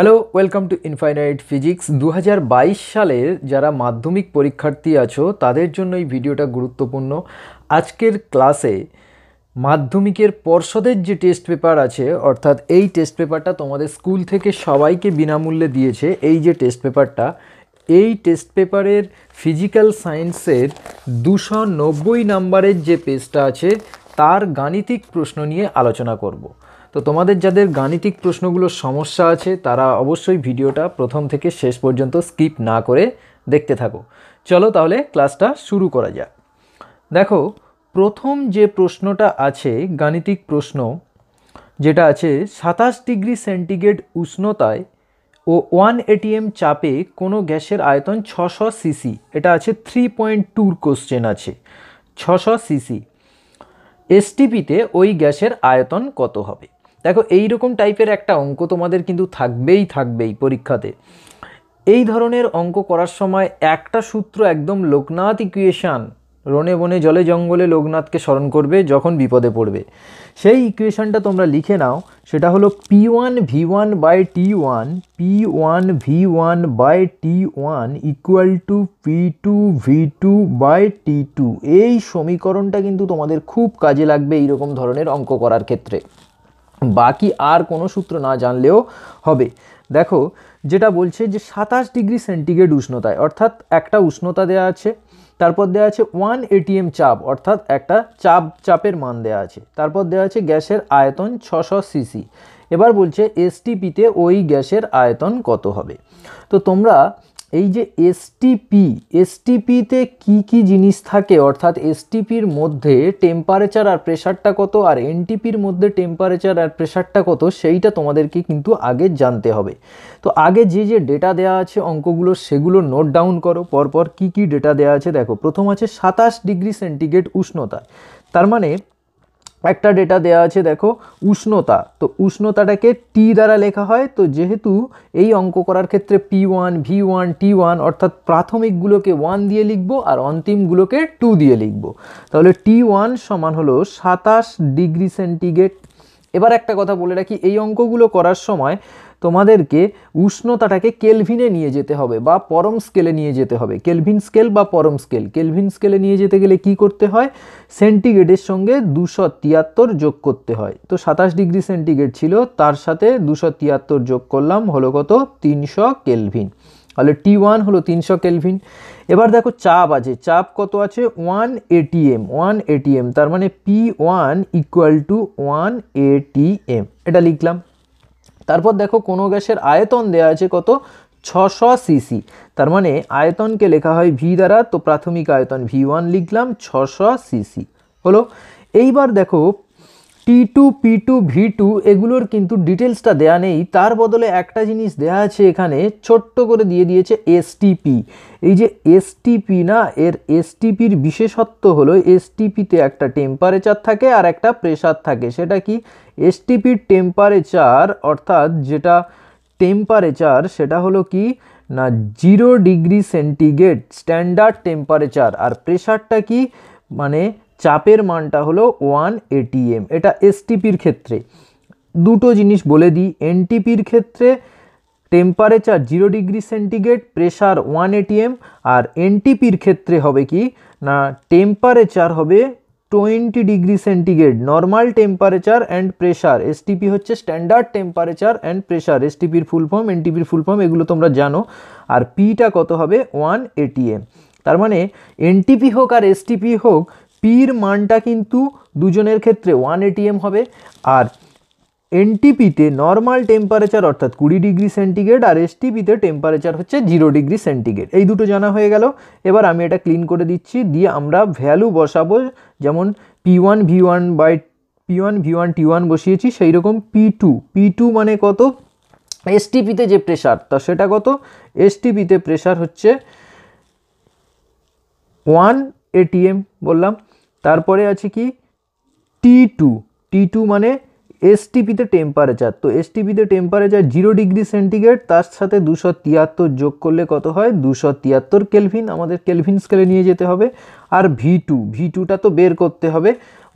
hello welcome to infinite physics দু সালের যারা মাধ্যমিক পরীক্ষার্থী আছো তাদের জন্য এই ভিডিওটা গুরুত্বপূর্ণ আজকের ক্লাসে মাধ্যমিকের পর্ষদের যে টেস্ট পেপার আছে অর্থাৎ এই টেস্ট পেপারটা তোমাদের স্কুল থেকে সবাইকে বিনামূল্যে দিয়েছে এই যে টেস্ট পেপারটা এই টেস্ট পেপারের ফিজিক্যাল সায়েন্সের দুশো নব্বই নম্বরের যে পেজটা আছে তার গাণিতিক প্রশ্ন নিয়ে আলোচনা করবো তো তোমাদের যাদের গাণিতিক প্রশ্নগুলোর সমস্যা আছে তারা অবশ্যই ভিডিওটা প্রথম থেকে শেষ পর্যন্ত স্কিপ না করে দেখতে থাকো চলো তাহলে ক্লাসটা শুরু করা যাক দেখো প্রথম যে প্রশ্নটা আছে গাণিতিক প্রশ্ন যেটা আছে সাতাশ ডিগ্রি সেন্টিগ্রেড উষ্ণতায় ও ওয়ান এটিএম চাপে কোনো গ্যাসের আয়তন ছশো সিসি এটা আছে থ্রি পয়েন্ট টুর কোশ্চেন আছে ছশো সিসি এসটিপিতে ওই গ্যাসের আয়তন কত হবে দেখো এই রকম টাইপের একটা অঙ্ক তোমাদের কিন্তু থাকবেই থাকবেই পরীক্ষাতে এই ধরনের অঙ্ক করার সময় একটা সূত্র একদম লোকনাথ ইকুয়েশান রনে বনে জলে জঙ্গলে লোকনাথকে স্মরণ করবে যখন বিপদে পড়বে সেই ইকুয়েশানটা তোমরা লিখে নাও সেটা হলো P one V one by T one P one V one by T one equal to P two V two by T two এই সমীকরণটা কিন্তু তোমাদের খুব কাজে লাগবে এইরকম ধরনের অঙ্ক করার ক্ষেত্রে বাকি আর কোনো সূত্র না জানলেও হবে দেখো যেটা বলছে যে সাতাশ ডিগ্রি সেন্টিগ্রেড উষ্ণতায় অর্থাৎ একটা উষ্ণতা দেয়া আছে তারপর দেওয়া আছে ওয়ান এটিএম চাপ অর্থাৎ একটা চাপ চাপের মান দেওয়া আছে তারপর দেওয়া আছে গ্যাসের আয়তন ছশো সিসি এবার বলছে এসটিপিতে ওই গ্যাসের আয়তন কত হবে তো তোমরা এই যে এসটিপি এসটিপিতে কি কি জিনিস থাকে অর্থাৎ এসটিপির মধ্যে টেম্পারেচার আর প্রেশারটা কত আর এনটিপির মধ্যে টেম্পারেচার আর প্রেশারটা কত সেইটা তোমাদেরকে কিন্তু আগে জানতে হবে তো আগে যে যে ডেটা দেওয়া আছে অঙ্কগুলো সেগুলো নোট ডাউন করো পরপর কি কি ডেটা দেওয়া আছে দেখো প্রথম আছে সাতাশ ডিগ্রি সেন্টিগ্রেড উষ্ণতা তার মানে একটা ডেটা দেওয়া আছে দেখো উষ্ণতা তো উষ্ণতাটাকে টি দ্বারা লেখা হয় তো যেহেতু এই অঙ্ক করার ক্ষেত্রে P one V one T one অর্থাৎ প্রাথমিকগুলোকে ওয়ান দিয়ে লিখব আর অন্তিমগুলোকে টু দিয়ে লিখব তাহলে টি ওয়ান সমান হলো সাতাশ ডিগ্রি সেন্টিগ্রেড এবার একটা কথা বলে রাখি এই অঙ্কগুলো করার সময় তোমাদেরকে উষ্ণতাটাকে কেলভিনে নিয়ে যেতে হবে বা পরম স্কেলে নিয়ে যেতে হবে কেলভিন স্কেল বা পরম স্কেল কেলভিন স্কেলে নিয়ে যেতে গেলে কি করতে হয় সেন্টিগ্রেডের সঙ্গে দুশো তিয়াত্তর যোগ করতে হয় তো সাতাশ ডিগ্রি সেন্টিগ্রেড ছিল তার সাথে দুশো তিয়াত্তর যোগ করলাম হলো কত তিনশো কেলভিন তাহলে টি ওয়ান হলো তিনশো কেলভিন এবার দেখো চাপ আছে চাপ কত আছে ওয়ান এটিএম ওয়ান এটিএম তার মানে P one equal to one ATM এটা লিখলাম তারপর দেখো কোনো গ্যাসের আয়তন দেওয়া আছে কত ছশো সিসি তার মানে আয়তনকে লেখা হয় ভি দ্বারা তো প্রাথমিক আয়তন ভি ওয়ান লিখলাম ছশো সিসি হলো এইবার দেখো T two P two V two এগুলোর কিন্তু ডিটেলসটা দেয়া নেই তার বদলে একটা জিনিস দেয়া আছে এখানে ছোট্ট করে দিয়ে দিয়েছে এসটিপি এই যে এসটিপি না এর এসটিপির বিশেষত্ব হলো এসটিপিতে একটা টেম্পারেচার থাকে আর একটা প্রেশার থাকে সেটা কি এসটিপির টেম্পারেচার অর্থাৎ যেটা টেম্পারেচার সেটা হলো কি না zero degree centigrade standard temperature আর প্রেশারটা কি মানে চাপের মানটা হলো ওয়ান এটিএম এটা এসটিপির ক্ষেত্রে দুটো জিনিস বলে দিই এনটিপির ক্ষেত্রে temperature zero degree centigrade pressure one ATM আর এনটিপির ক্ষেত্রে হবে কি না টেম্পারেচার হবে twenty degree centigrade normal temperature and pressure STP হচ্ছে স্ট্যান্ডার্ড টেম্পারেচার অ্যান্ড প্রেশার এসটিপির ফুল ফর্ম এনটিপির ফুল ফর্ম এগুলো তোমরা জানো আর পিটা কত হবে ওয়ান এটিএম তার মানে এনটিপি হোক আর এসটিপি হোক পির মানটা কিন্তু দুজনের ক্ষেত্রে ওয়ান এটিএম হবে আর এনটিপিতে নর্মাল টেম্পারেচার অর্থাৎ কুড়ি ডিগ্রি সেন্টিগ্রেড আর এসটিপিতে টেম্পারেচার হচ্ছে জিরো ডিগ্রি সেন্টিগ্রেড এই দুটো জানা হয়ে গেল এবার আমি এটা ক্লিন করে দিচ্ছি দিয়ে আমরা ভ্যালু বসাবো যেমন P one V one by P one V one T one বসিয়েছি সেই রকম পি টু পি টু মানে কত এসটিপিতে যে প্রেশার তা সেটা কত এসটিপিতে প্রেশার হচ্ছে ওয়ান এটিএম বললাম তারপরে আছে কি টি টু টি টু মানে এসটিপিতে টেম্পারেচার তো এসটিপিতে টেম্পারেচার জিরো ডিগ্রি সেন্টিগ্রেড তার সাথে দুশো তিয়াত্তর যোগ করলে কত হয় দুশো তিয়াত্তর কেলভিন আমাদের কেলভিন স্কেলে নিয়ে যেতে হবে আর ভি টু ভি টুটা তো বের করতে হবে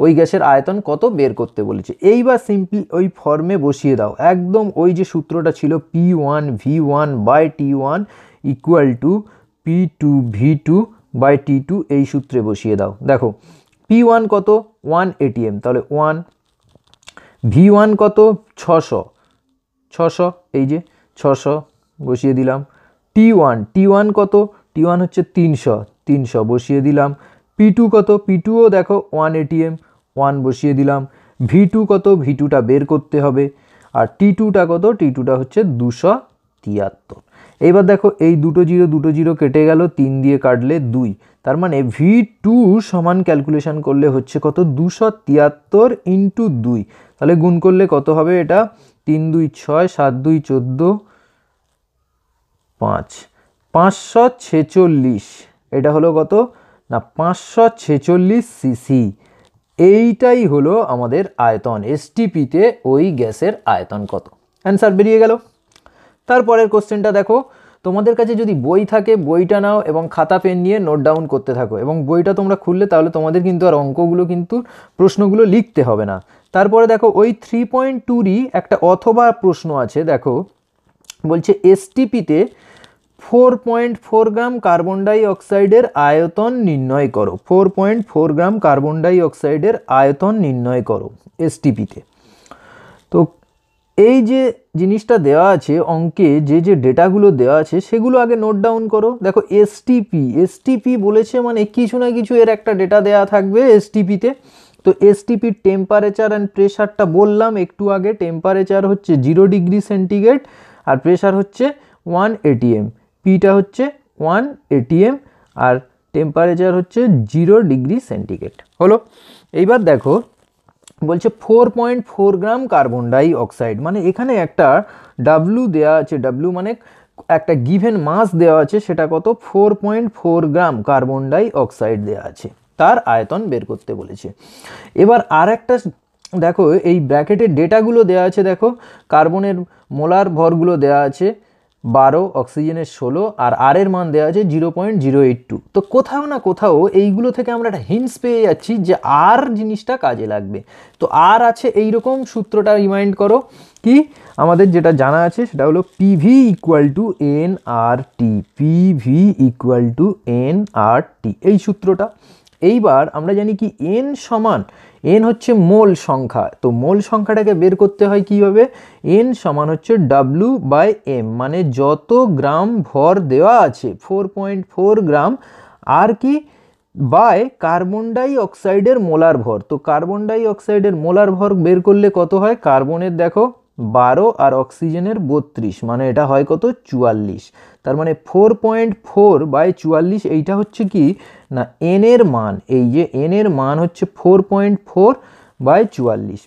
ওই গ্যাসের আয়তন কত বের করতে বলেছে এইবার সিম্পলি ওই ফর্মে বসিয়ে দাও একদম ওই যে সূত্রটা ছিল P one V one by T one equal to P two V two by T two এই সূত্রে বসিয়ে দাও দেখো পি ওয়ান কত ওয়ান এটিএম তাহলে ওয়ান ভি ওয়ান কত ছশো ছশো এই যে ছশো বসিয়ে দিলাম টি ওয়ান টি ওয়ান কত টি ওয়ান হচ্ছে তিনশো তিনশো বসিয়ে দিলাম পি টু কত পি টুও দেখো ওয়ান এটিএম ওয়ান বসিয়ে দিলাম ভি টু কত ভি টুটা বের করতে হবে আর টি টুটা কত টি টুটা হচ্ছে দুশো তিয়াত্তর এইবার দেখো এই দুটো জিরো দুটো জিরো কেটে গেল তিন দিয়ে কাটলে দুই তার মানে ভি টু সমান ক্যালকুলেশান করলে হচ্ছে কত দুশো তিয়াত্তর ইন্টু দুই তাহলে গুণ করলে কত হবে এটা তিন দুই ছয় সাত দুই চোদ্দো পাঁচ পাঁচশো ছেচল্লিশ এটা হলো কত না পাঁচশো ছেচল্লিশ সিসি এইটাই হলো আমাদের আয়তন এসটিপিতে ওই গ্যাসের আয়তন কত অ্যান্সার বেরিয়ে গেল তারপরের কোশ্চেনটা দেখো তোমাদের কাছে যদি বই থাকে বইটা নাও এবং খাতা পেন নিয়ে নোট ডাউন করতে থাকো এবং বইটা তোমরা খুললে তাহলে তোমাদের কিন্তু আর অঙ্কগুলো কিন্তু প্রশ্নগুলো লিখতে হবে না তারপরে দেখো ওই থ্রি পয়েন্ট টুরই একটা অথবা প্রশ্ন আছে দেখো বলছে এসটিপিতে four point four gram carbon ডাইঅক্সাইডের আয়তন নির্ণয় করো four point four gram carbon ডাইঅক্সাইডের আয়তন নির্ণয় করো এসটিপিতে তো এই যে জিনিসটা দেওয়া আছে অঙ্কে যে যে ডেটাগুলো দেওয়া আছে সেগুলো আগে নোট ডাউন করো দেখো এসটিপি এসটিপি বলেছে মানে কিছু না কিছু এর একটা ডেটা দেওয়া থাকবে এসটিপিতে তো এসটিপির টেম্পারেচার অ্যান্ড প্রেশারটা বললাম একটু আগে টেম্পারেচার হচ্ছে জিরো ডিগ্রি সেন্টিগ্রেড আর প্রেশার হচ্ছে ওয়ান এটিএম পিটা হচ্ছে ওয়ান এটিএম আর টেম্পারেচার হচ্ছে জিরো ডিগ্রি সেন্টিগ্রেড হলো এইবার দেখো বলছে four point four gram carbon dioxide মানে এখানে একটা ডাব্লু দেওয়া আছে ডাব্লু মানে একটা গিভেন মাস দেওয়া আছে সেটা কত four point four gram carbon dioxide দেওয়া আছে তার আয়তন বের করতে বলেছে এবার আর একটা দেখো এই ব্র্যাকেটের ডেটাগুলো দেওয়া আছে দেখো কার্বনের মোলার ভরগুলো দেওয়া আছে বারো অক্সিজেনের ষোলো আর আর এর মান দেওয়া আছে zero point zero eight two তো কোথাও না কোথাও এইগুলো থেকে আমরা একটা হিন্টস পেয়ে যাচ্ছি যে আর জিনিসটা কাজে লাগবে তো আর আছে এই রকম সূত্রটা রিমাইন্ড করো কি আমাদের যেটা জানা আছে সেটা হলো PV equal to N R T PV equal to N R T এই সূত্রটা এইবার আমরা জানি কি এন সমান এন হচ্ছে মোল সংখ্যা তো মোল সংখ্যাটাকে বের করতে হয় কীভাবে এন সমান হচ্ছে ডাব্লু বাই এম মানে যত গ্রাম ভর দেওয়া আছে ফোর পয়েন্ট ফোর গ্রাম আর কি বাই কার্বন ডাইঅক্সাইডের মোলার ভর তো কার্বন ডাইঅক্সাইডের মোলার ভর বের করলে কত হয় কার্বনের দেখো বারো আর অক্সিজেনের বত্রিশ মানে এটা হয় কত চুয়াল্লিশ তার মানে ফোর পয়েন্ট ফোর বাই চুয়াল্লিশ এইটা হচ্ছে কি না এন এর মান এই যে এন এর মান হচ্ছে ফোর পয়েন্ট ফোর বাই চুয়াল্লিশ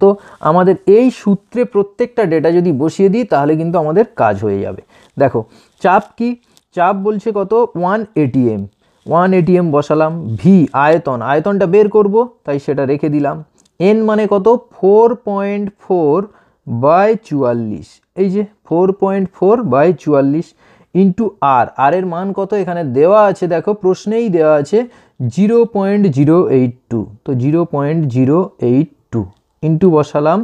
তো আমাদের এই সূত্রে প্রত্যেকটা ডেটা যদি বসিয়ে দিই তাহলে কিন্তু আমাদের কাজ হয়ে যাবে দেখো চাপ কি চাপ বলছে কত ওয়ান এটিএম ওয়ান এটিএম বসালাম ভি আয়তন আয়তনটা বের করব তাই সেটা রেখে দিলাম এন মানে কত ফোর পয়েন্ট ফোর বাই চুয়াল্লিশ এই যে ফোর পয়েন্ট ফোর বাই চুয়াল্লিশ ইন্টু আর আর এর মান কত এখানে দেওয়া আছে দেখো প্রশ্নেই দেওয়া আছে zero point zero eight two তো zero point zero eight two into বসালাম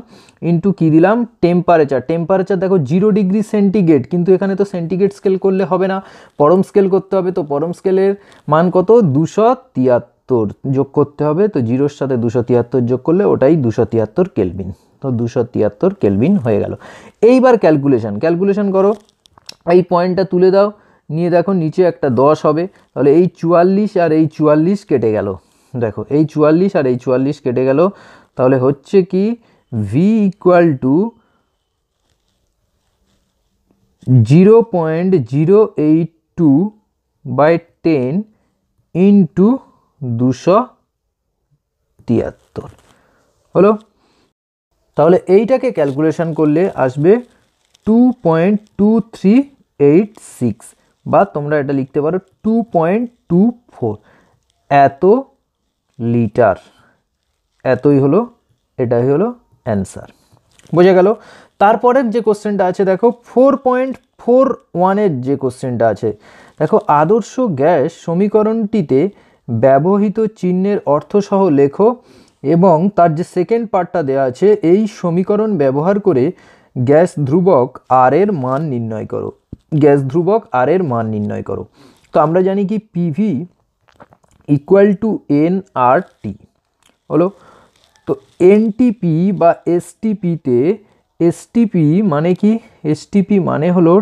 ইন্টু কী দিলাম টেম্পারেচার টেম্পারেচার দেখো জিরো ডিগ্রি সেন্টিগ্রেড কিন্তু এখানে তো সেন্টিগ্রেড স্কেল করলে হবে না পরম স্কেল করতে হবে তো পরম স্কেলের মান কত দুশো তিয়াত্তর তিয়াত্তর যোগ করতে হবে তো জিরোর সাথে দুশো তিয়াত্তর যোগ করলে ওটাই দুশো তিয়াত্তর কেলভিন তো দুশো তিয়াত্তর কেলভিন হয়ে গেল এইবার ক্যালকুলেশন ক্যালকুলেশন করো এই পয়েন্টটা তুলে দাও নিয়ে দেখো নিচে একটা দশ হবে তাহলে এই চুয়াল্লিশ আর এই চুয়াল্লিশ কেটে গেল দেখো এই চুয়াল্লিশ আর এই চুয়াল্লিশ কেটে গেল তাহলে হচ্ছে কি V equal to zero point zero eight two by ten into দুশো তিয়াত্তর হলো তাহলে এইটাকে ক্যালকুলেশান করলে আসবে two point two three eight six বা তোমরা এটা লিখতে পারো টু পয়েন্ট টু ফোর এত লিটার এতই হলো এটাই হলো অ্যান্সার বোঝা গেল তারপরের যে কোশ্চেনটা আছে দেখো ফোর পয়েন্ট ফোর ওয়ানের যে কোশ্চেনটা আছে দেখো আদর্শ গ্যাস সমীকরণটিতে ব্যবহৃত চিহ্নের অর্থসহ লেখো এবং তার যে সেকেন্ড পার্টটা দেওয়া আছে এই সমীকরণ ব্যবহার করে গ্যাস ধ্রুবক আর এর মান নির্ণয় করো গ্যাস ধ্রুবক আর এর মান নির্ণয় করো তো আমরা জানি কি PV equal to N R T হলো তো এনটিপি বা এসটিপিতে এসটিপি মানে কি এসটিপি মানে হলো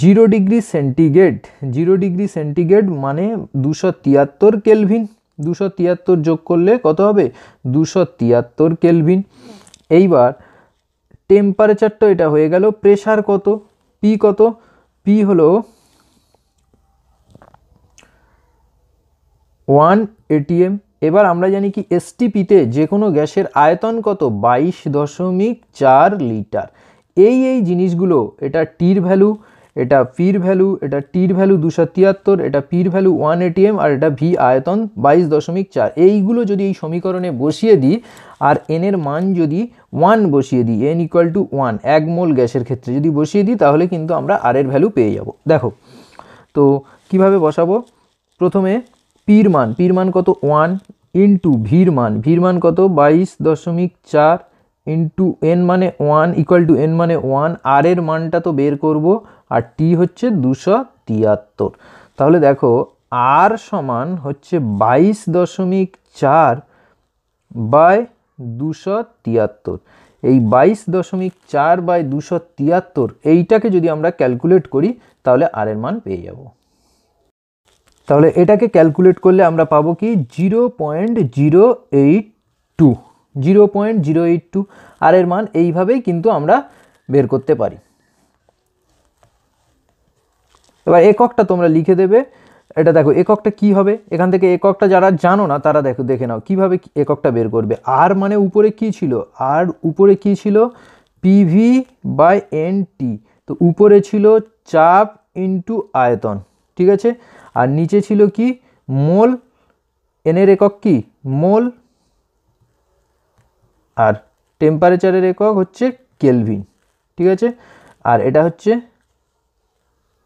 zero degree centigrade zero degree centigrade মানে দুশো তিয়াত্তর কেলভিন দুশো তিয়াত্তর যোগ করলে কত হবে দুশো তিয়াত্তর কেলভিন এইবার টেম্পারেচার তো এটা হয়ে গেল প্রেশার কত পি কত পি হল ওয়ান এটিএম এবার আমরা জানি কি এসটিপিতে যে কোনো গ্যাসের আয়তন কত বাইশ দশমিক চার লিটার এই এই জিনিসগুলো এটা টির ভ্যালু এটা পির ভ্যালু এটা টির ভ্যালু দুশো তিয়াত্তর এটা পির ভ্যালু ওয়ান এটিএম আর এটা ভি আয়তন বাইশ দশমিক চার এইগুলো যদি এই সমীকরণে বসিয়ে দিই আর এনের মান যদি ওয়ান বসিয়ে দিই এন ইকুয়াল টু ওয়ান এক মোল গ্যাসের ক্ষেত্রে যদি বসিয়ে দিই তাহলে কিন্তু আমরা আর এর ভ্যালু পেয়ে যাব দেখো তো কিভাবে বসাবো প্রথমে পির মান পির মান কত ওয়ান ইন্টু ভির মান ভির মান কত বাইশ দশমিক চার ইন্টু এন মানে ওয়ান ইকুয়াল টু এন মানে ওয়ান আর এর মানটা তো বের করব আর টি হচ্ছে দুশো তিয়াত্তর তাহলে দেখো আর সমান হচ্ছে বাইশ দশমিক চার বাই দুশো তিয়াত্তর এই বাইশ দশমিক চার বাই দুশো তিয়াত্তর এইটাকে যদি আমরা ক্যালকুলেট করি তাহলে আর এর মান পেয়ে যাব তাহলে এটাকে ক্যালকুলেট করলে আমরা পাবো কি zero point zero eight two zero point zero eight two R এর মান এইভাবেই কিন্তু আমরা বের করতে পারি এবার এককটা তোমরা লিখে দেবে এটা দেখো এককটা কি হবে এখান থেকে এককটা যারা জানো না তারা দেখো দেখে নাও কিভাবে এককটা বের করবে আর মানে উপরে কি ছিল আর উপরে কি ছিল পিভি বাই এন টি তো উপরে ছিল চাপ ইন্টু আয়তন ঠিক আছে আর নিচে ছিল কি মোল এনের একক কি মোল আর টেম্পারেচারের একক হচ্ছে কেলভিন ঠিক আছে আর এটা হচ্ছে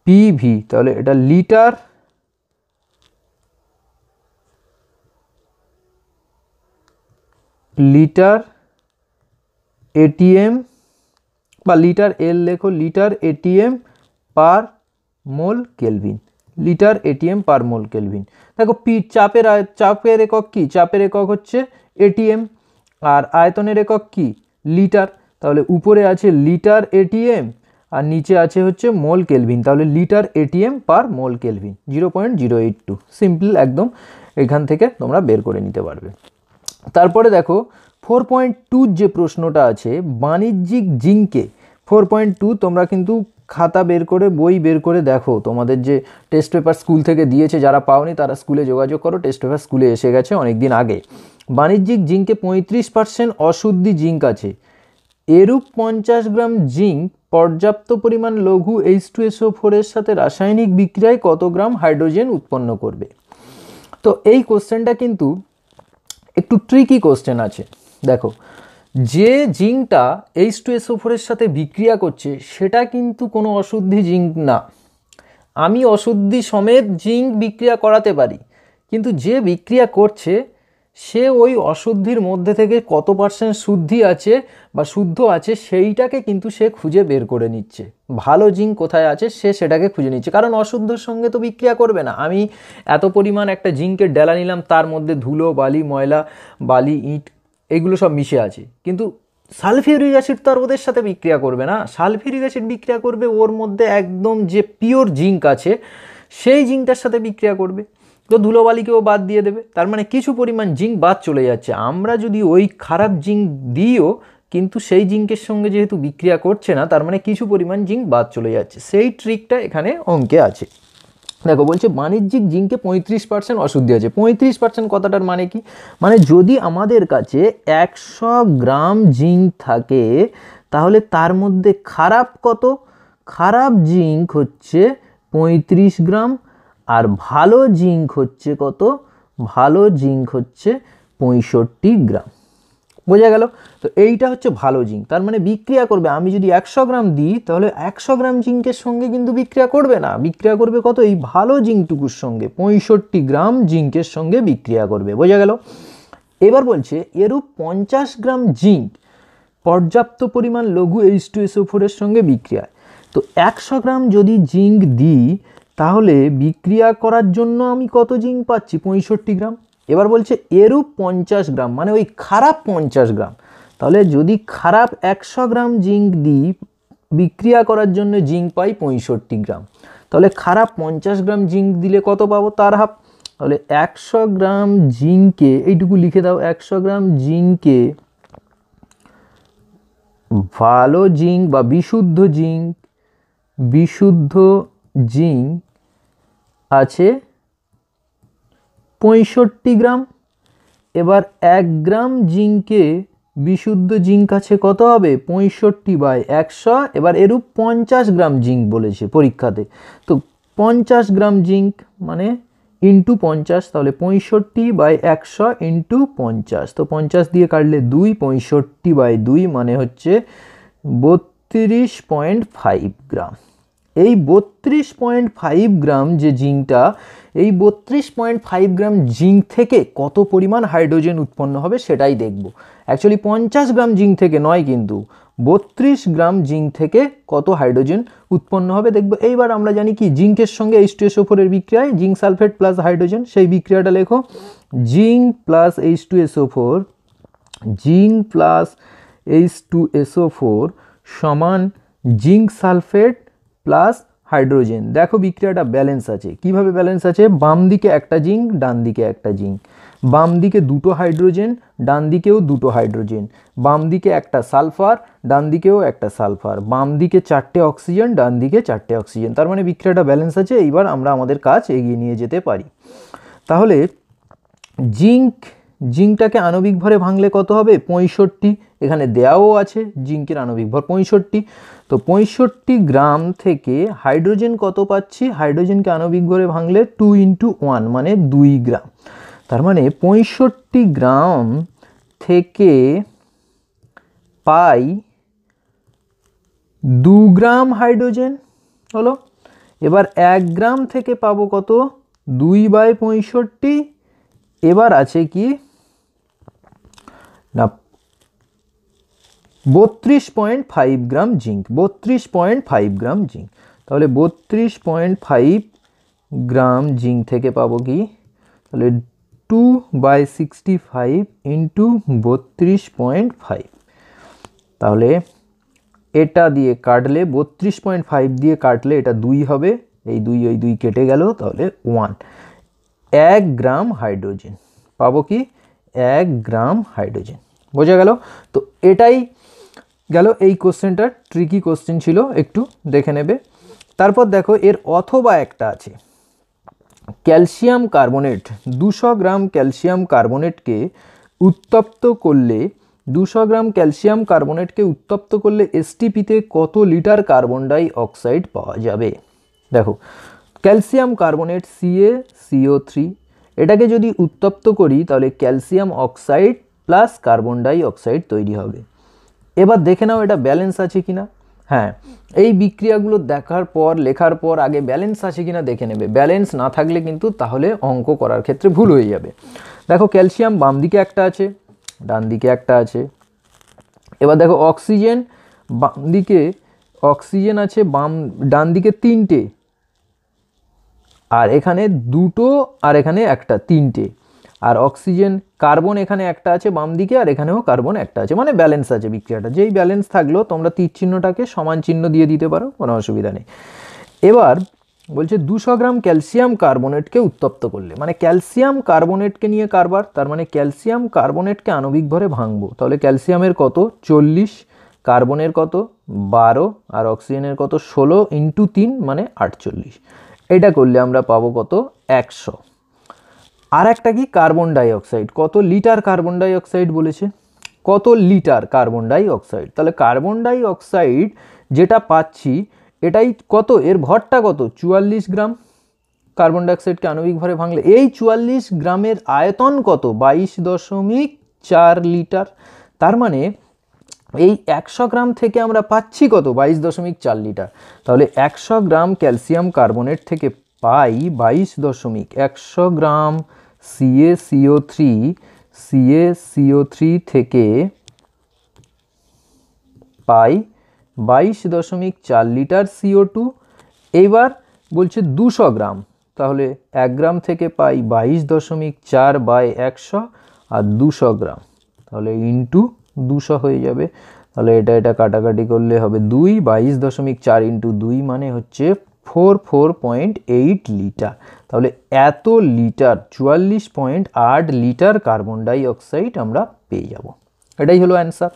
পিভি তাহলে এটা লিটার লিটার এটিএম বা লিটার এল লেখো litre ATM per mole kelvin litre ATM per mole kelvin দেখো পি চাপের চাপের একক কি চাপের একক হচ্ছে এটিএম আর আয়তনের একক কি লিটার তাহলে উপরে আছে লিটার এটিএম আর নিচে আছে হচ্ছে মোল কেলভিন তাহলে litre ATM per mole kelvin zero point zero eight two simple একদম এখান থেকে তোমরা বের করে নিতে পারবে তারপরে দেখো ফোর পয়েন্ট টুর যে প্রশ্নটা আছে বাণিজ্যিক জিঙ্কে ফোর পয়েন্ট টু তোমরা কিন্তু খাতা বের করে বই বের করে দেখো তোমাদের যে টেস্ট পেপার স্কুল থেকে দিয়েছে যারা পাওনি তারা স্কুলে যোগাযোগ করো টেস্ট পেপার স্কুলে এসে গেছে অনেক দিন আগে বাণিজ্যিক জিঙ্কে পঁয়ত্রিশ পার্সেন্ট অশুদ্ধি জিঙ্ক আছে এরূপ পঞ্চাশ গ্রাম জিঙ্ক পর্যাপ্ত পরিমাণ লঘু এইচ টু এসও ফোরের সাথে রাসায়নিক বিক্রিয়ায় কত গ্রাম হাইড্রোজেন উৎপন্ন করবে তো এই কোশ্চেনটা কিন্তু একটু ট্রিকি কোশ্চেন আছে দেখো যে জিঙ্কটা এইচ টু এসও ফোরের সাথে বিক্রিয়া করছে সেটা কিন্তু কোনো অশুদ্ধি জিঙ্ক না আমি অশুদ্ধি সমেত জিঙ্ক বিক্রিয়া করাতে পারি কিন্তু যে বিক্রিয়া করছে সে ওই অশুদ্ধির মধ্যে থেকে কত পার্সেন্ট শুদ্ধি আছে বা শুদ্ধ আছে সেইটাকে কিন্তু সে খুঁজে বের করে নিচ্ছে ভালো জিঙ্ক কোথায় আছে সে সেটাকে খুঁজে নিচ্ছে কারণ অশুদ্ধর সঙ্গে তো বিক্রিয়া করবে না আমি এত পরিমাণ একটা জিঙ্কের ডেলা নিলাম তার মধ্যে ধুলো বালি ময়লা বালি ইট এগুলো সব মিশে আছে কিন্তু সালফিউরিক অ্যাসিড তো আর ওদের সাথে বিক্রিয়া করবে না সালফিউরিক অ্যাসিড বিক্রিয়া করবে ওর মধ্যে একদম যে পিওর জিঙ্ক আছে সেই জিঙ্কটার সাথে বিক্রিয়া করবে তো ধুলোবালিকেও বাদ দিয়ে দেবে তার মানে কিছু পরিমাণ জিঙ্ক বাদ চলে যাচ্ছে আমরা যদি ওই খারাপ জিঙ্ক দিও কিন্তু সেই জিঙ্কের সঙ্গে যেহেতু বিক্রিয়া করছে না তার মানে কিছু পরিমাণ জিঙ্ক বাদ চলে যাচ্ছে সেই ট্রিকটা এখানে অঙ্কে আছে দেখো বলছে বাণিজ্যিক জিঙ্কে পঁয়ত্রিশ পার্সেন্ট অশুদ্ধি আছে পঁয়ত্রিশ পার্সেন্ট কথাটার মানে কি মানে যদি আমাদের কাছে একশো গ্রাম জিঙ্ক থাকে তাহলে তার মধ্যে খারাপ কত খারাপ জিঙ্ক হচ্ছে পঁয়ত্রিশ গ্রাম আর ভালো জিঙ্ক হচ্ছে কত ভালো জিঙ্ক হচ্ছে পঁয়ষট্টি গ্রাম বোঝা গেল তো এইটা হচ্ছে ভালো জিঙ্ক তার মানে বিক্রিয়া করবে আমি যদি একশো গ্রাম দিই তাহলে একশো গ্রাম জিঙ্কের সঙ্গে কিন্তু বিক্রিয়া করবে না বিক্রিয়া করবে কত এই ভালো জিঙ্কটুকুর সঙ্গে পঁয়ষট্টি গ্রাম জিঙ্কের সঙ্গে বিক্রিয়া করবে বোঝা গেল এবার বলছে এরূপ পঞ্চাশ গ্রাম জিঙ্ক পর্যাপ্ত পরিমাণ লঘু এইচ টু এসও ফোরের সঙ্গে বিক্রিয়ায় তো একশো গ্রাম যদি জিঙ্ক দিই তাহলে বিক্রিয়া করার জন্য আমি কত জিঙ্ক পাচ্ছি পঁয়ষট্টি গ্রাম এবার বলছে এরূপ পঞ্চাশ গ্রাম মানে ওই খারাপ পঞ্চাশ গ্রাম তাহলে যদি খারাপ একশো গ্রাম জিঙ্ক দিই বিক্রিয়া করার জন্য জিঙ্ক পাই পঁয়ষট্টি গ্রাম তাহলে খারাপ পঞ্চাশ গ্রাম জিঙ্ক দিলে কত পাবো তার হাফ তাহলে একশো গ্রাম জিঙ্কে এইটুকু লিখে দাও একশো গ্রাম জিঙ্কে ভালো জিঙ্ক বা বিশুদ্ধ জিঙ্ক বিশুদ্ধ জিঙ্ক আছে পঁয়ষট্টি গ্রাম এবার এক গ্রাম জিঙ্কে বিশুদ্ধ জিঙ্ক আছে কত হবে পঁয়ষট্টি বাই একশো এবার এরূপ পঞ্চাশ গ্রাম জিঙ্ক বলেছে পরীক্ষাতে তো পঞ্চাশ গ্রাম জিঙ্ক মানে ইন্টু পঞ্চাশ তাহলে পঁয়ষট্টি বাই একশো ইন্টু পঞ্চাশ তো পঞ্চাশ দিয়ে কাটলে দুই পঁয়ষট্টি বাই দুই মানে হচ্ছে বত্রিশ পয়েন্ট ফাইভ গ্রাম এই বত্রিশ পয়েন্ট ফাইভ গ্রাম যে জিঙ্কটা এই বত্রিশ পয়েন্ট ফাইভ গ্রাম জিঙ্ক থেকে কত পরিমাণ হাইড্রোজেন উৎপন্ন হবে সেটাই দেখব অ্যাকচুয়ালি পঞ্চাশ গ্রাম জিঙ্ক থেকে নয় কিন্তু বত্রিশ গ্রাম জিঙ্ক থেকে কত হাইড্রোজেন উৎপন্ন হবে দেখব এইবার আমরা জানি কি জিঙ্কের সঙ্গে এইচ টু ফোরের বিক্রিয়ায় জিঙ্ক সালফেট প্লাস হাইড্রোজেন সেই বিক্রিয়াটা লেখো zinc plus H two SO four zinc plus H two SO four সমান জিঙ্ক সালফেট প্লাস হাইড্রোজেন দেখো বিক্রিয়াটা ব্যালেন্স আছে কিভাবে ব্যালেন্স আছে বাম দিকে একটা জিঙ্ক ডান দিকে একটা জিঙ্ক বাম দিকে দুটো হাইড্রোজেন ডান দিকেও দুটো হাইড্রোজেন বাম দিকে একটা সালফার ডান দিকেও একটা সালফার বাম দিকে চারটে অক্সিজেন ডান দিকে চারটে অক্সিজেন তার মানে বিক্রিয়াটা ব্যালেন্স আছে এইবার আমরা আমাদের কাজ এগিয়ে নিয়ে যেতে পারি তাহলে জিঙ্ক জিঙ্কটাকে আণবিক ভরে ভাঙলে কত হবে পঁয়ষট্টি এখানে দেয়াও আছে জিঙ্কের আণবিক ভর পঁয়ষট্টি তো পঁয়ষট্টি গ্রাম থেকে হাইড্রোজেন কত পাচ্ছি হাইড্রোজেনকে আণবিক ভরে ভাঙলে টু ইন্টু ওয়ান মানে দুই গ্রাম তার মানে পঁয়ষট্টি গ্রাম থেকে পাই দু গ্রাম হাইড্রোজেন হলো এবার এক গ্রাম থেকে পাবো কত দুই বাই পঁয়ষট্টি এবার আছে কি না বত্রিশ পয়েন্ট ফাইভ গ্রাম জিঙ্ক বত্রিশ পয়েন্ট ফাইভ গ্রাম জিঙ্ক তাহলে বত্রিশ পয়েন্ট ফাইভ গ্রাম জিঙ্ক থেকে পাবো কি তাহলে two by sixty five into বত্রিশ পয়েন্ট ফাইভ তাহলে এটা দিয়ে কাটলে বত্রিশ পয়েন্ট ফাইভ দিয়ে কাটলে এটা দুই হবে এই দুই ওই দুই কেটে গেল তাহলে ওয়ান এক গ্রাম হাইড্রোজেন পাবো কি এক গ্রাম হাইড্রোজেন বোঝা গেল তো এটাই গেল এই কোশ্চেনটার ট্রিকি কোশ্চেন ছিল একটু দেখে নেবে তারপর দেখো এর অথবা একটা আছে ক্যালসিয়াম কার্বোনেট দুশো গ্রাম ক্যালসিয়াম কার্বোনেটকে উত্তপ্ত করলে দুশো গ্রাম ক্যালসিয়াম কার্বোনেটকে উত্তপ্ত করলে এসটিপিতে কত লিটার কার্বন ডাই অক্সাইড পাওয়া যাবে দেখো calcium carbonate CA CO three এটাকে যদি উত্তপ্ত করি তাহলে calcium oxide plus carbon dioxide তৈরি হবে এবার দেখে নাও এটা ব্যালেন্স আছে কি না হ্যাঁ এই বিক্রিয়াগুলো দেখার পর লেখার পর আগে ব্যালেন্স আছে কি না দেখে নেবে ব্যালেন্স না থাকলে কিন্তু তাহলে অঙ্ক করার ক্ষেত্রে ভুল হয়ে যাবে দেখো ক্যালসিয়াম বাম দিকে একটা আছে ডান দিকে একটা আছে এবার দেখো অক্সিজেন বাম দিকে অক্সিজেন আছে বাম ডান দিকে তিনটে আর এখানে দুটো আর এখানে একটা তিনটে আর অক্সিজেন কার্বন এখানে একটা আছে বাম দিকে আর এখানেও কার্বন একটা আছে মানে ব্যালেন্স আছে বিক্রিয়াটা যেই ব্যালেন্স থাকলো তোমরা তীর চিহ্নটাকে সমান চিহ্ন দিয়ে দিতে পারো কোনো অসুবিধা নেই এবার বলছে দুশো গ্রাম ক্যালসিয়াম কার্বোনেটকে উত্তপ্ত করলে মানে ক্যালসিয়াম কার্বোনেটকে নিয়ে কারবার তার মানে ক্যালসিয়াম কার্বোনেটকে আণবিক ভরে ভাঙবো তাহলে ক্যালসিয়ামের কত চল্লিশ কার্বনের কত বারো আর অক্সিজেনের কত ষোলো ইন্টু তিন মানে আটচল্লিশ এটা করলে আমরা পাবো কত একশো আর একটা কি কার্বন ডাইঅক্সাইড কত লিটার কার্বন ডাইঅক্সাইড বলেছে কত লিটার কার্বন ডাইঅক্সাইড তাহলে কার্বন ডাইঅক্সাইড যেটা পাচ্ছি এটাই কত এর ভরটা কত চুয়াল্লিশ গ্রাম কার্বন ডাইঅক্সাইডকে আণবিক ভরে ভাঙলে এই চুয়াল্লিশ গ্রামের আয়তন কত বাইশ দশমিক চার লিটার তার মানে এই একশো গ্রাম থেকে আমরা পাচ্ছি কত বাইশ দশমিক চার লিটার তাহলে একশো গ্রাম ক্যালসিয়াম কার্বনেট থেকে পাই বাইশ দশমিক একশো gram CACO three CA CACO three থেকে পাই বাইশ দশমিক চার লিটার সিও টু এইবার বলছে দুশো গ্রাম তাহলে এক গ্রাম থেকে পাই বাইশ দশমিক চার বাই একশো আর দুশো গ্রাম তাহলে ইন্টু দুশো হয়ে যাবে তাহলে এটা এটা কাটাকাটি করলে হবে দুই বাইশ দশমিক চার ইন্টু দুই মানে হচ্ছে four four point eight litre তাহলে এত লিটার চুয়াল্লিশ পয়েন্ট আট লিটার কার্বন ডাইঅক্সাইড আমরা পেয়ে যাব এটাই হলো অ্যান্সার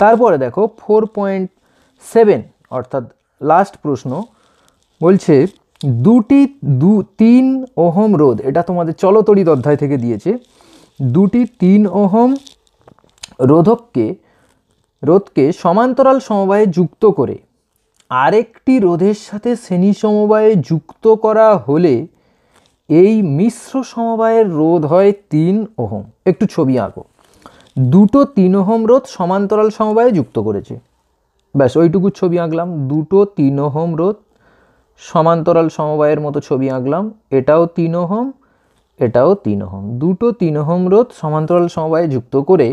তারপরে দেখো ফোর পয়েন্ট সেভেন অর্থাৎ লাস্ট প্রশ্ন বলছে দুটি দু তিন ওহম রোধ এটা তোমাদের চলতরিত অধ্যায় থেকে দিয়েছে দুটি তিন ওহম রোধককে রোধকে সমান্তরাল সমবায়ে যুক্ত করে আরেকটি রোধের সাথে শ্রেণী সমবায়ে যুক্ত করা হলে এই মিশ্র সমবায়ের রোধ হয় তিন ওহম একটু ছবি আঁকো দুটো তিন ওহম রোধ সমান্তরাল সমবায়ে যুক্ত করেছে ব্যাস ওইটুকু ছবি আঁকলাম দুটো তিন ওহম রোধ সমান্তরাল সমবায়ের মতো ছবি আঁকলাম এটাও তিন ওহম এটাও তিন ওহম দুটো তিন ওহম রোধ সমান্তরাল সমবায়ে যুক্ত করে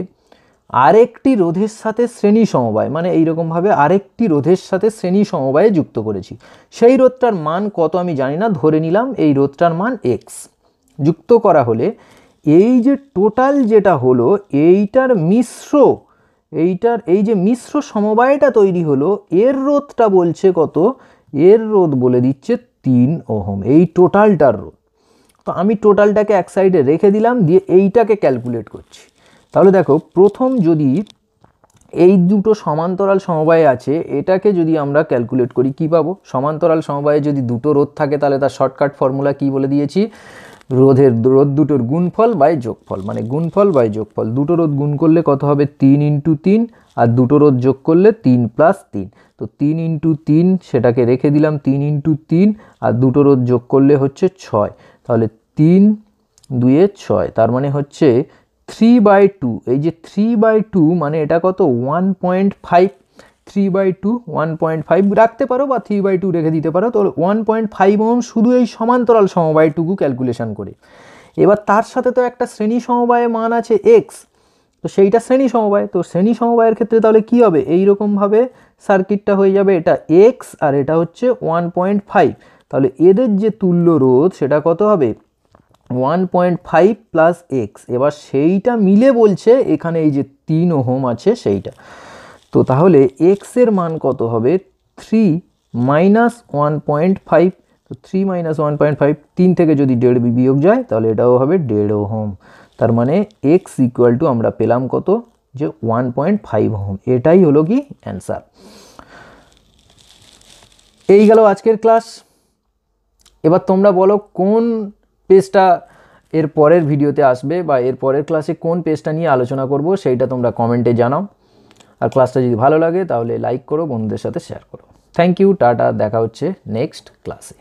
আরেকটি রোধের সাথে শ্রেণী সমবায় মানে এইরকমভাবে আরেকটি রোধের সাথে শ্রেণী সমবায়ে যুক্ত করেছি সেই রোধটার মান কত আমি জানি না ধরে নিলাম এই রোধটার মান এক্স যুক্ত করা হলে এই যে টোটাল যেটা হলো এইটার মিশ্র এইটার এই যে মিশ্র সমবায়টা তৈরি হলো এর রোধটা বলছে কত এর রোধ বলে দিচ্ছে তিন ওহম এই টোটালটার রোধ তো আমি টোটালটাকে এক সাইডে রেখে দিলাম দিয়ে এইটাকে ক্যালকুলেট করছি তাহলে দেখো প্রথম যদি এই দুটো সমান্তরাল সমবায় আছে এটাকে যদি আমরা ক্যালকুলেট করি কি পাবো সমান্তরাল সমবায়ে যদি দুটো রোধ থাকে তাহলে তার শর্টকাট ফর্মুলা কি বলে দিয়েছি রোধের রোধ দুটোর গুণফল বাই যোগফল মানে গুণফল বাই যোগফল দুটো রোধ গুণ করলে কত হবে তিন ইন্টু তিন আর দুটো রোধ যোগ করলে তিন প্লাস তিন তো তিন ইন্টু তিন সেটাকে রেখে দিলাম তিন ইন্টু তিন আর দুটো রোধ যোগ করলে হচ্ছে ছয় তাহলে তিন দুয়ে ছয় তার মানে হচ্ছে থ্রি বাই টু এই যে থ্রি বাই টু মানে এটা কত one point five three by two one point five রাখতে পারো বা থ্রি বাই টু রেখে দিতে পারো তো ওয়ান পয়েন্ট ফাইভ ওম শুধু এই সমান্তরাল সমবায়টুকু ক্যালকুলেশন করে এবার তার সাথে তো একটা শ্রেণী সমবায়ের মান আছে এক্স তো সেইটা শ্রেণী সমবায় তো শ্রেণী সমবায়ের ক্ষেত্রে তাহলে কি হবে এই রকমভাবে সার্কিটটা হয়ে যাবে এটা এক্স আর এটা হচ্ছে ওয়ান পয়েন্ট ফাইভ তাহলে এদের যে তুল্য রোধ সেটা কত হবে one point five plus X এবার সেইটা মিলে বলছে এখানে এই যে তিন ওহম আছে সেইটা তো তাহলে এক্সের মান কত হবে three minus one point five তো three minus one point five তিন থেকে যদি দেড় বিয়োগ যায় তাহলে এটাও হবে দেড় ওহম তার মানে এক্স ইকুয়াল টু আমরা পেলাম কত যে ওয়ান পয়েন্ট ফাইভ ওহম এটাই হলো কি অ্যান্সার এই গেল আজকের ক্লাস এবার তোমরা বলো কোন পেজটা এর পরের ভিডিওতে আসবে বা এর পরের ক্লাসে কোন পেজটা নিয়ে আলোচনা করব সেইটা তোমরা কমেন্টে জানাও আর ক্লাসটা যদি ভালো লাগে তাহলে লাইক করো বন্ধুদের সাথে শেয়ার করো থ্যাংক ইউ টাটা দেখা হচ্ছে নেক্সট ক্লাসে